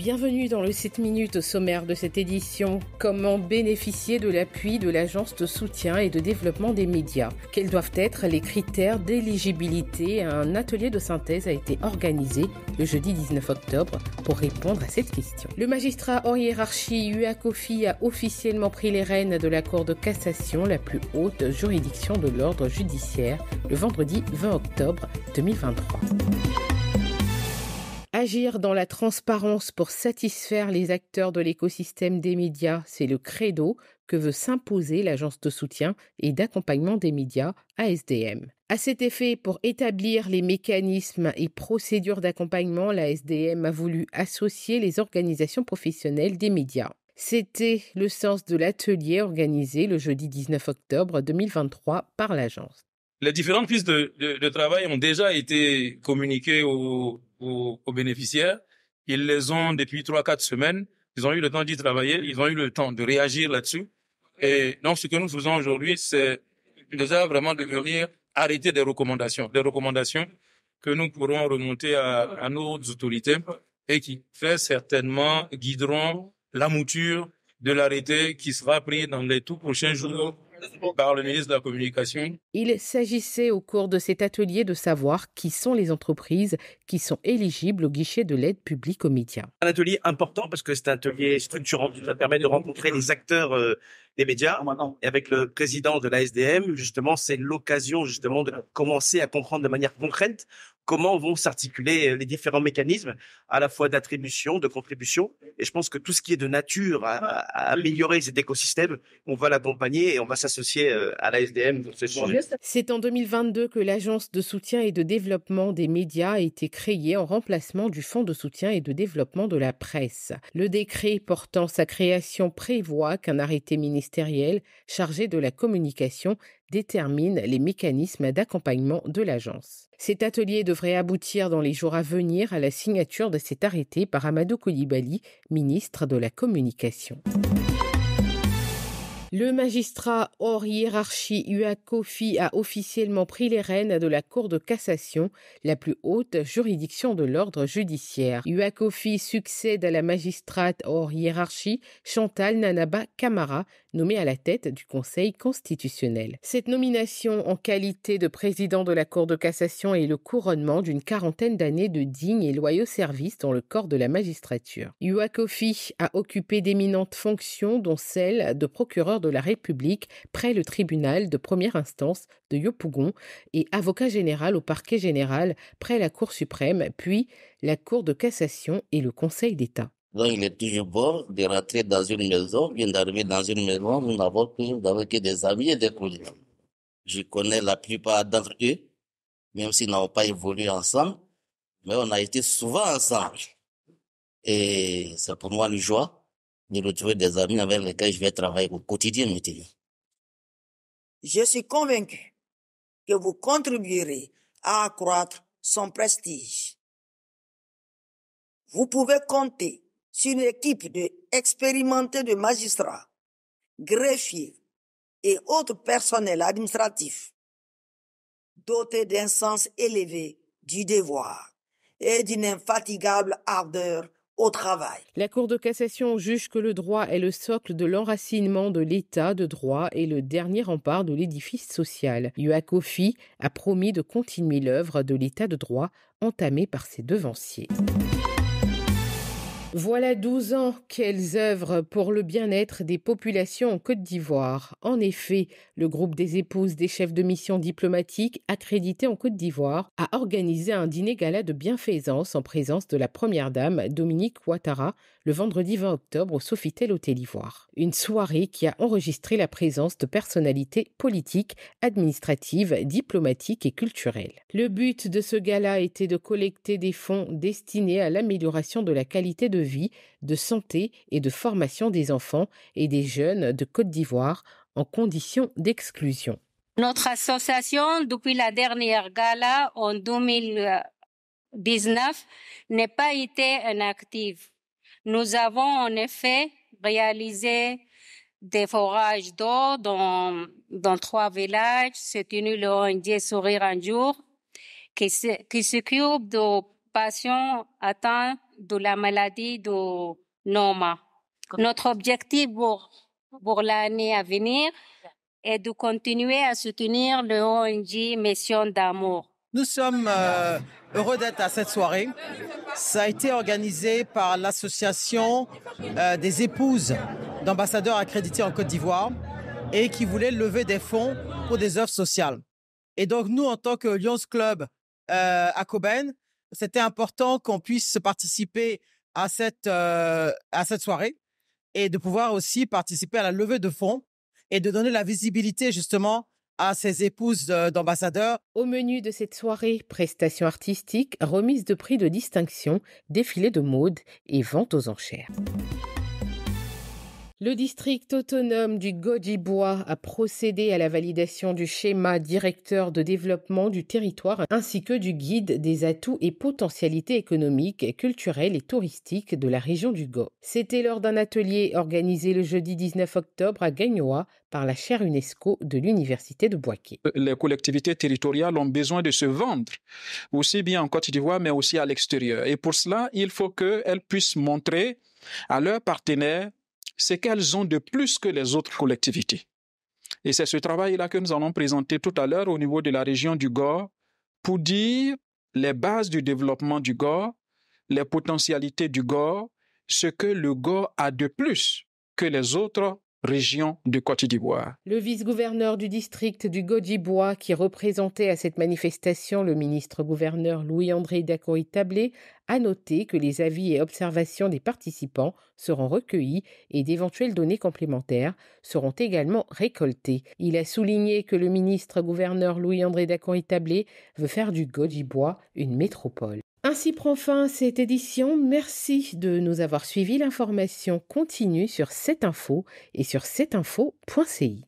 bienvenue dans le 7 minutes au sommaire de cette édition. Comment bénéficier de l'appui de l'Agence de soutien et de développement des médias Quels doivent être les critères d'éligibilité Un atelier de synthèse a été organisé le jeudi 19 octobre pour répondre à cette question. Le magistrat hors hiérarchie Uakofi a officiellement pris les rênes de la Cour de cassation, la plus haute juridiction de l'ordre judiciaire, le vendredi 20 octobre 2023. Agir dans la transparence pour satisfaire les acteurs de l'écosystème des médias, c'est le credo que veut s'imposer l'agence de soutien et d'accompagnement des médias ASDM. À cet effet, pour établir les mécanismes et procédures d'accompagnement, la SDM a voulu associer les organisations professionnelles des médias. C'était le sens de l'atelier organisé le jeudi 19 octobre 2023 par l'agence. Les différentes pistes de travail ont déjà été communiquées aux aux, bénéficiaires. Ils les ont depuis trois, quatre semaines. Ils ont eu le temps d'y travailler. Ils ont eu le temps de réagir là-dessus. Et donc, ce que nous faisons aujourd'hui, c'est déjà vraiment de venir arrêter des recommandations, des recommandations que nous pourrons remonter à, à nos autorités et qui très certainement guideront la mouture de l'arrêté qui sera pris dans les tout prochains jours par le ministre de la Communication. Il s'agissait au cours de cet atelier de savoir qui sont les entreprises qui sont éligibles au guichet de l'aide publique aux médias. Un atelier important parce que c'est un atelier structurant qui permet de rencontrer les acteurs euh, des médias. Et avec le président de la SDM, justement, c'est l'occasion justement de commencer à comprendre de manière concrète comment vont s'articuler euh, les différents mécanismes à la fois d'attribution, de contribution. Et je pense que tout ce qui est de nature à, améliorer cet écosystème, on va l'accompagner et on va s'associer euh, à la SDM. C'est en 2022 que l'Agence de soutien et de développement des médias a été créée en remplacement du Fonds de soutien et de développement de la presse. Le décret portant sa création prévoit qu'un arrêté ministériel chargé de la communication détermine les mécanismes d'accompagnement de l'agence. Cet atelier devrait aboutir dans les jours à venir à la signature de cet arrêté par Amadou Koulibaly, ministre de la Communication. Le magistrat hors hiérarchie Uakofi a officiellement pris les rênes de la Cour de cassation, la plus haute juridiction de l'ordre judiciaire. Uakofi succède à la magistrate hors hiérarchie Chantal Nanaba Kamara, nommée à la tête du Conseil constitutionnel. Cette nomination en qualité de président de la Cour de cassation est le couronnement d'une quarantaine d'années de dignes et loyaux services dans le corps de la magistrature. Uakofi a occupé d'éminentes fonctions dont celle de procureur de la République près le tribunal de première instance de Yopougon et avocat général au parquet général près la Cour suprême, puis la Cour de cassation et le Conseil d'État. Donc, il est toujours bon de rentrer dans une maison, d'arriver dans une maison, nous n'avons que des amis et des collègues. Je connais la plupart d'entre eux, même s'ils n'ont pas évolué ensemble, mais on a été souvent ensemble. Et c'est pour moi une joie de retrouver des amis avec lesquels je vais travailler au quotidien, Je suis convaincu que vous contribuerez à accroître son prestige. Vous pouvez compter sur une équipe de expérimentés de magistrats, greffiers et autres personnels administratifs dotés d'un sens élevé du devoir et d'une infatigable ardeur au travail. La Cour de cassation juge que le droit est le socle de l'enracinement de l'État de droit et le dernier rempart de l'édifice social. Yuakofi a promis de continuer l'œuvre de l'État de droit entamée par ses devanciers. Voilà 12 ans qu'elles œuvrent pour le bien-être des populations en Côte d'Ivoire. En effet, le groupe des épouses des chefs de mission diplomatiques accrédités en Côte d'Ivoire a organisé un dîner gala de bienfaisance en présence de la première dame Dominique Ouattara le vendredi 20 octobre au Sofitel Hôtel Ivoire. Une soirée qui a enregistré la présence de personnalités politiques, administratives, diplomatiques et culturelles. Le but de ce gala était de collecter des fonds destinés à l'amélioration de la qualité de vie, de santé et de formation des enfants et des jeunes de Côte d'Ivoire en condition d'exclusion. Notre association, depuis la dernière gala en 2019, n'a pas été inactive. Nous avons en effet réalisé des forages d'eau dans, trois villages. C'est une le ONG Sourire un jour, qui s'occupe de patients atteints de la maladie de Noma. Notre objectif pour, l'année à venir est de continuer à soutenir le ONG Mission d'amour. Nous sommes euh, heureux d'être à cette soirée. Ça a été organisé par l'association euh, des épouses d'ambassadeurs accrédités en Côte d'Ivoire et qui voulait lever des fonds pour des œuvres sociales. Et donc nous, en tant que Lions Club euh, à Coben, c'était important qu'on puisse participer euh, à cette, soirée et de pouvoir aussi participer à la levée de fonds et de donner la visibilité justement à ces épouses euh, d'ambassadeurs. Au menu de cette soirée, prestations artistiques, remise de prix de distinction, défilé de mode et vente aux enchères. Le district autonome du Gaudibois a procédé à la validation du schéma directeur de développement du territoire ainsi que du guide des atouts et potentialités économiques, culturelles et touristiques de la région du Go. C'était lors d'un atelier organisé le jeudi 19 octobre à Gagnoa par la chaire UNESCO de l'Université de Boaké. Euh, les collectivités territoriales ont besoin de se vendre, aussi bien en Côte d'Ivoire, mais aussi à l'extérieur. Et pour cela, il faut qu'elles puissent montrer à leurs partenaires c'est qu'elles ont de plus que les autres collectivités. Et c'est ce travail-là que nous allons présenter tout à l'heure au niveau de la région du Gor pour dire les bases du développement du Gor, les potentialités du Gor, ce que le Gor a de plus que les autres région de Côte d'Ivoire. Le vice-gouverneur du district du Godibois, qui représentait à cette manifestation le ministre-gouverneur Louis-André dacon Tablé, a noté que les avis et observations des participants seront recueillis et d'éventuelles données complémentaires seront également récoltées. Il a souligné que le ministre-gouverneur Louis-André Dacon-Itablé veut faire du Godibois une métropole. Ainsi prend fin cette édition. Merci de nous avoir suivis. L'information continue sur cette info et sur cetteinfo.ci.